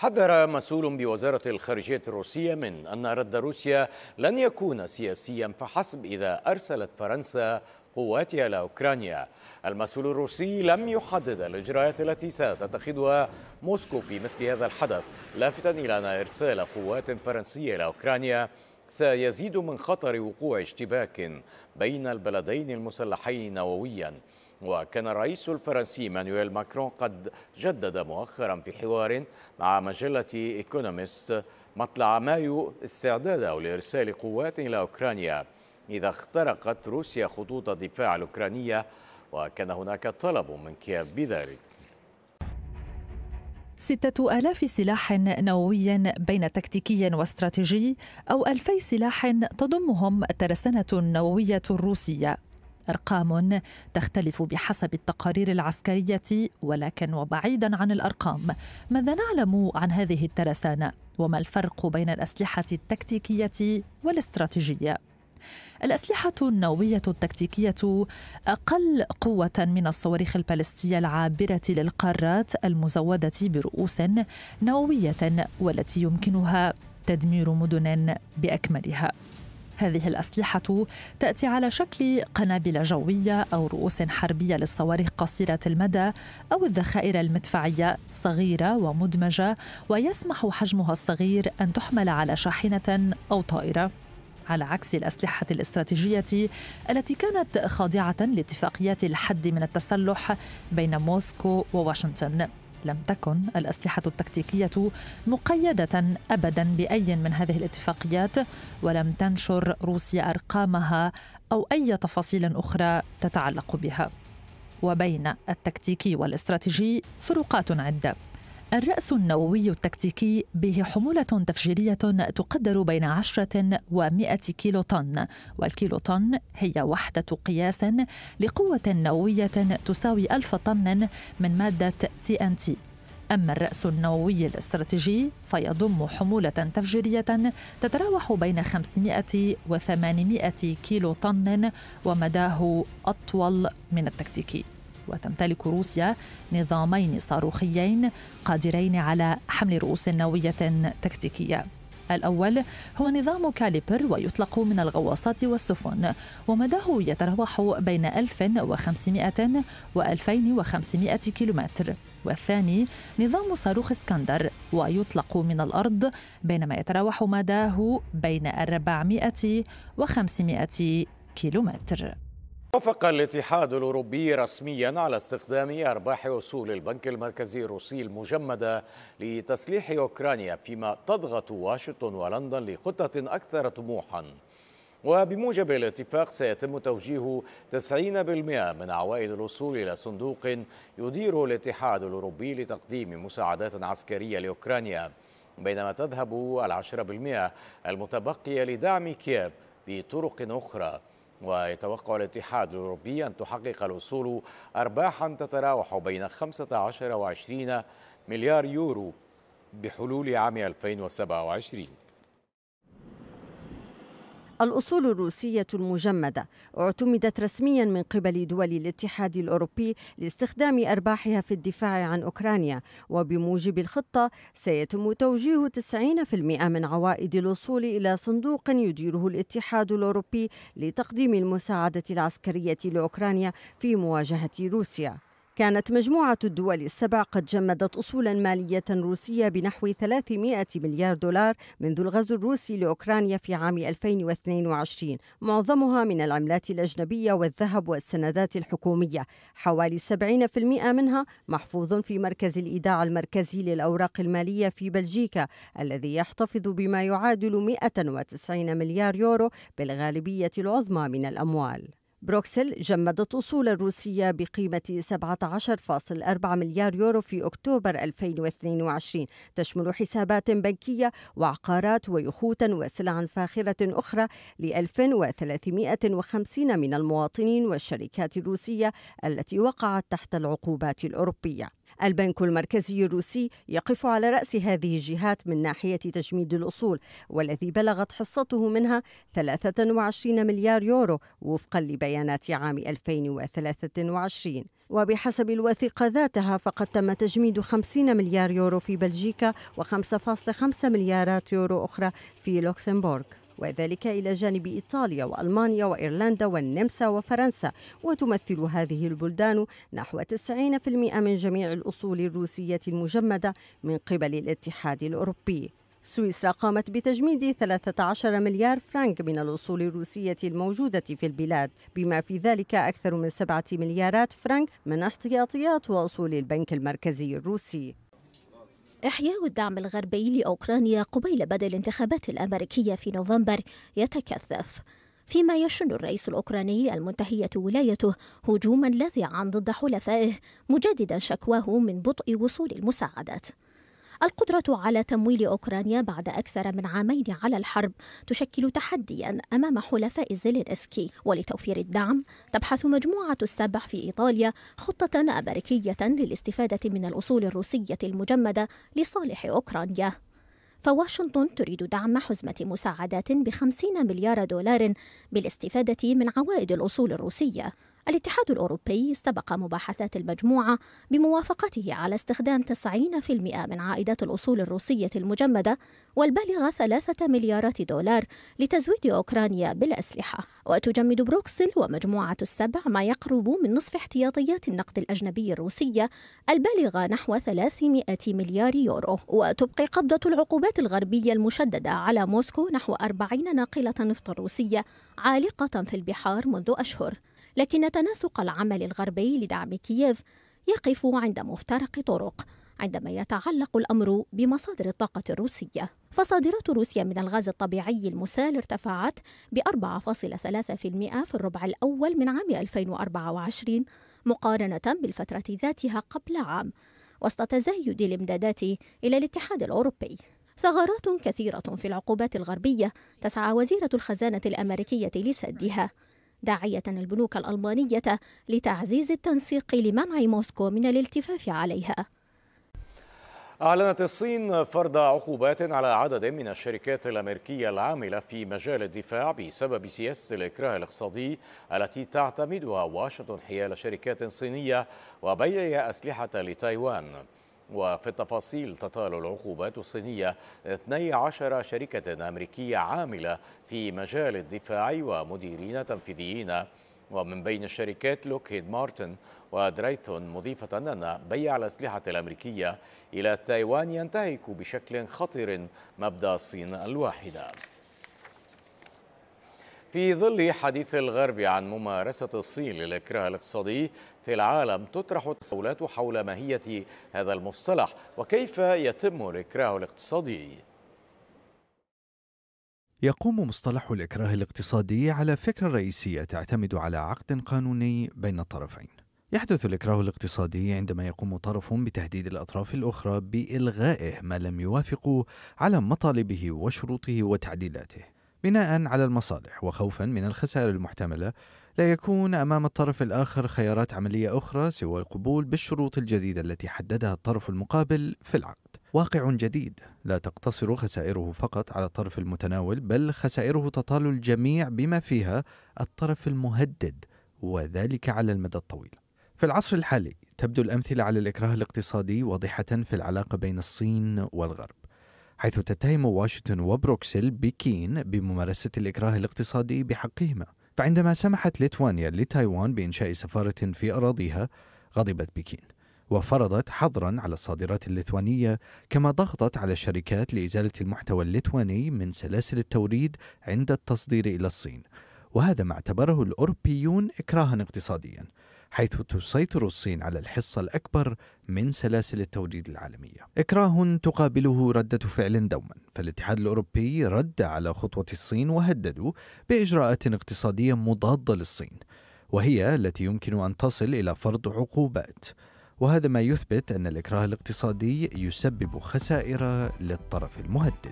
حذر مسؤول بوزارة الخارجية الروسية من أن رد روسيا لن يكون سياسيا فحسب إذا أرسلت فرنسا قواتها إلى أوكرانيا المسؤول الروسي لم يحدد الإجراءات التي ستتخذها موسكو في مثل هذا الحدث لافتا إلى أن إرسال قوات فرنسية إلى أوكرانيا سيزيد من خطر وقوع اشتباك بين البلدين المسلحين نوويا وكان الرئيس الفرنسي مانويل ماكرون قد جدد مؤخرا في حوار مع مجلة إيكونوميست مطلع مايو استعداده لإرسال قوات إلى أوكرانيا إذا اخترقت روسيا خطوط الدفاع الأوكرانية وكان هناك طلب من كييف بذلك ستة آلاف سلاح نووي بين تكتيكي واستراتيجي أو ألفي سلاح تضمهم ترسنة نووية روسية أرقام تختلف بحسب التقارير العسكرية ولكن وبعيدا عن الأرقام ماذا نعلم عن هذه الترسانة وما الفرق بين الأسلحة التكتيكية والاستراتيجية؟ الأسلحة النووية التكتيكية أقل قوة من الصواريخ البالستية العابرة للقارات المزودة برؤوس نووية والتي يمكنها تدمير مدن بأكملها. هذه الأسلحة تأتي على شكل قنابل جوية أو رؤوس حربية للصواريخ قصيرة المدى أو الذخائر المدفعية صغيرة ومدمجة ويسمح حجمها الصغير أن تحمل على شاحنة أو طائرة على عكس الأسلحة الاستراتيجية التي كانت خاضعة لاتفاقيات الحد من التسلح بين موسكو وواشنطن لم تكن الأسلحة التكتيكية مقيدة أبدا بأي من هذه الاتفاقيات ولم تنشر روسيا أرقامها أو أي تفاصيل أخرى تتعلق بها وبين التكتيكي والاستراتيجي فروقات عده الرأس النووي التكتيكي به حمولة تفجيرية تقدر بين 10 و 100 كيلو طن والكيلو طن هي وحدة قياس لقوة نووية تساوي ألف طن من مادة تي ان تي أما الرأس النووي الاستراتيجي فيضم حمولة تفجيرية تتراوح بين 500 و 800 كيلو طن ومداه أطول من التكتيكي وتمتلك روسيا نظامين صاروخيين قادرين على حمل رؤوس نووية تكتيكية الأول هو نظام كاليبر ويطلق من الغواصات والسفن ومداه يتراوح بين 1500 و 2500 كيلومتر والثاني نظام صاروخ اسكندر ويطلق من الأرض بينما يتراوح مداه بين 400 و 500 كيلومتر وافق الاتحاد الأوروبي رسميا على استخدام أرباح أصول البنك المركزي الروسي المجمدة لتسليح أوكرانيا فيما تضغط واشنطن ولندن لخطة أكثر طموحا وبموجب الاتفاق سيتم توجيه 90% من عوائد الوصول إلى صندوق يدير الاتحاد الأوروبي لتقديم مساعدات عسكرية لأوكرانيا بينما تذهب العشرة بالمئة المتبقية لدعم كييف بطرق أخرى ويتوقع الاتحاد الأوروبي أن تحقق الأصول أرباحا تتراوح بين 15 و 20 مليار يورو بحلول عام 2027 الأصول الروسية المجمدة اعتمدت رسميا من قبل دول الاتحاد الأوروبي لاستخدام أرباحها في الدفاع عن أوكرانيا وبموجب الخطة سيتم توجيه 90% من عوائد الوصول إلى صندوق يديره الاتحاد الأوروبي لتقديم المساعدة العسكرية لأوكرانيا في مواجهة روسيا كانت مجموعة الدول السبع قد جمدت أصولا مالية روسية بنحو 300 مليار دولار منذ الغزو الروسي لأوكرانيا في عام 2022 معظمها من العملات الأجنبية والذهب والسندات الحكومية حوالي 70% منها محفوظ في مركز الإيداع المركزي للأوراق المالية في بلجيكا الذي يحتفظ بما يعادل 190 مليار يورو بالغالبية العظمى من الأموال بروكسل جمدت أصول روسية بقيمة 17.4 مليار يورو في أكتوبر 2022 تشمل حسابات بنكية وعقارات ويخوتا وسلعا فاخرة أخرى ل 1350 من المواطنين والشركات الروسية التي وقعت تحت العقوبات الأوروبية البنك المركزي الروسي يقف على رأس هذه الجهات من ناحية تجميد الأصول والذي بلغت حصته منها 23 مليار يورو وفقا لبيانات عام 2023 وبحسب الوثيقة ذاتها فقد تم تجميد 50 مليار يورو في بلجيكا و5.5 مليارات يورو أخرى في لوكسمبورغ وذلك إلى جانب إيطاليا وألمانيا وإيرلندا والنمسا وفرنسا وتمثل هذه البلدان نحو 90% من جميع الأصول الروسية المجمدة من قبل الاتحاد الأوروبي سويسرا قامت بتجميد 13 مليار فرنك من الأصول الروسية الموجودة في البلاد بما في ذلك أكثر من 7 مليارات فرنك من احتياطيات وأصول البنك المركزي الروسي إحياء الدعم الغربي لأوكرانيا قبيل بدء الانتخابات الأمريكية في نوفمبر يتكثف فيما يشن الرئيس الأوكراني المنتهية ولايته هجوما لاذعا ضد حلفائه مجددا شكواه من بطء وصول المساعدات القدرة على تمويل أوكرانيا بعد أكثر من عامين على الحرب تشكل تحديا أمام حلفاء زيلينسكي ولتوفير الدعم تبحث مجموعة السبع في إيطاليا خطة أمريكية للاستفادة من الأصول الروسية المجمدة لصالح أوكرانيا فواشنطن تريد دعم حزمة مساعدات بخمسين مليار دولار بالاستفادة من عوائد الأصول الروسية الاتحاد الأوروبي سبق مباحثات المجموعة بموافقته على استخدام 90% من عائدات الأصول الروسية المجمدة والبالغة 3 مليارات دولار لتزويد أوكرانيا بالأسلحة وتجمد بروكسل ومجموعة السبع ما يقرب من نصف احتياطيات النقد الأجنبي الروسية البالغة نحو 300 مليار يورو وتبقي قبضة العقوبات الغربية المشددة على موسكو نحو 40 ناقلة نفط روسية عالقة في البحار منذ أشهر لكن تناسق العمل الغربي لدعم كييف يقف عند مفترق طرق عندما يتعلق الامر بمصادر الطاقه الروسيه فصادرات روسيا من الغاز الطبيعي المسال ارتفعت ب 4.3% في الربع الاول من عام 2024 مقارنه بالفتره ذاتها قبل عام وسط تزايد الامدادات الى الاتحاد الاوروبي ثغرات كثيره في العقوبات الغربيه تسعى وزيره الخزانه الامريكيه لسدها داعية البنوك الألمانية لتعزيز التنسيق لمنع موسكو من الالتفاف عليها أعلنت الصين فرض عقوبات على عدد من الشركات الأمريكية العاملة في مجال الدفاع بسبب سياسة الإكراه الاقتصادي التي تعتمدها واشنطن حيال شركات صينية وبيع أسلحة لتايوان وفي التفاصيل تطال العقوبات الصينية 12 شركة أمريكية عاملة في مجال الدفاع ومديرين تنفيذيين ومن بين الشركات لوكهيد مارتن ودرايتون مضيفة أن بيع الأسلحة الأمريكية إلى تايوان ينتهك بشكل خطر مبدأ الصين الواحدة في ظل حديث الغرب عن ممارسة الصين للإكراه الاقتصادي في العالم تطرح التساؤلات حول ماهية هذا المصطلح وكيف يتم الإكراه الاقتصادي يقوم مصطلح الإكراه الاقتصادي على فكرة رئيسية تعتمد على عقد قانوني بين الطرفين يحدث الإكراه الاقتصادي عندما يقوم طرف بتهديد الأطراف الأخرى بإلغائه ما لم يوافقوا على مطالبه وشروطه وتعديلاته بناء على المصالح وخوفا من الخسائر المحتملة لا يكون أمام الطرف الآخر خيارات عملية أخرى سوى القبول بالشروط الجديدة التي حددها الطرف المقابل في العقد. واقع جديد لا تقتصر خسائره فقط على الطرف المتناول بل خسائره تطال الجميع بما فيها الطرف المهدد وذلك على المدى الطويل. في العصر الحالي تبدو الأمثلة على الإكراه الاقتصادي واضحة في العلاقة بين الصين والغرب. حيث تتهم واشنطن وبروكسل بكين بممارسة الإكراه الاقتصادي بحقهما فعندما سمحت ليتوانيا لتايوان بإنشاء سفارة في أراضيها غضبت بكين وفرضت حظرا على الصادرات الليتوانية كما ضغطت على الشركات لإزالة المحتوى الليتواني من سلاسل التوريد عند التصدير إلى الصين وهذا ما اعتبره الأوروبيون إكراها اقتصاديا حيث تسيطر الصين على الحصة الأكبر من سلاسل التوريد العالمية. إكراه تقابله ردة فعل دوما، فالاتحاد الأوروبي رد على خطوة الصين وهددوا بإجراءات اقتصادية مضادة للصين، وهي التي يمكن أن تصل إلى فرض عقوبات. وهذا ما يثبت أن الإكراه الاقتصادي يسبب خسائر للطرف المهدد.